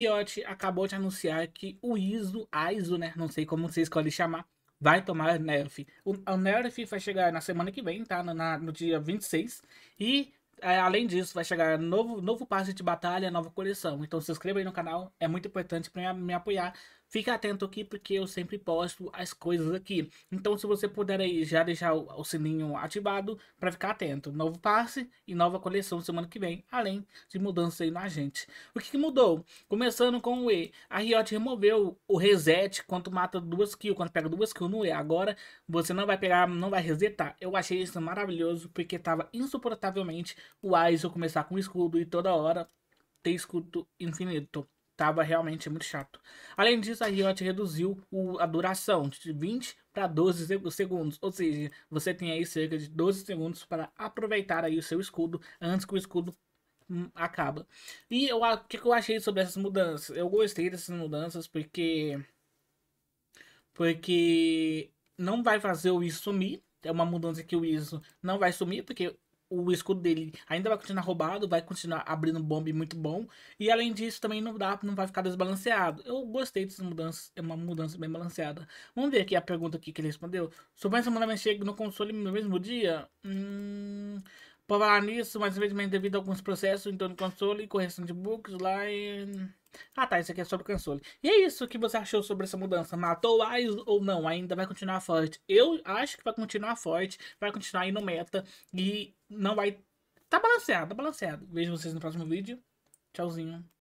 Riot acabou de anunciar que o ISO, a ISO, né? Não sei como você escolhe chamar, vai tomar nerf. O, o nerf vai chegar na semana que vem, tá? No, na, no dia 26. E é, além disso, vai chegar novo, novo passe de batalha, nova coleção. Então se inscreva aí no canal, é muito importante para me apoiar. Fica atento aqui porque eu sempre posto as coisas aqui. Então se você puder aí já deixar o, o sininho ativado para ficar atento. Novo passe e nova coleção semana que vem, além de mudança aí na gente. O que, que mudou? Começando com o E. A Riot removeu o reset quando mata duas kills, quando pega duas kills no E. Agora você não vai pegar, não vai resetar. Eu achei isso maravilhoso porque tava insuportavelmente o Aizo começar com escudo e toda hora ter escudo infinito. Tava realmente muito chato. Além disso, a Riot reduziu o, a duração de 20 para 12 segundos, ou seja, você tem aí cerca de 12 segundos para aproveitar aí o seu escudo antes que o escudo hum, acaba. E o que, que eu achei sobre essas mudanças? Eu gostei dessas mudanças porque porque não vai fazer o ISO sumir. É uma mudança que o ISO não vai sumir, porque o escudo dele ainda vai continuar roubado, vai continuar abrindo bomba muito bom. E além disso, também não dá, não vai ficar desbalanceado. Eu gostei dessas mudanças, é uma mudança bem balanceada. Vamos ver aqui a pergunta aqui que ele respondeu. Super Samurai chega no console no mesmo dia? Hum... Para falar nisso, mas infelizmente devido a alguns processos em torno do console e correção de bugs lá em... Ah tá, isso aqui é sobre o console. E é isso que você achou sobre essa mudança. Matou o ou não? Ainda vai continuar forte. Eu acho que vai continuar forte, vai continuar indo meta e não vai... Tá balanceado, tá balanceado. Vejo vocês no próximo vídeo. Tchauzinho.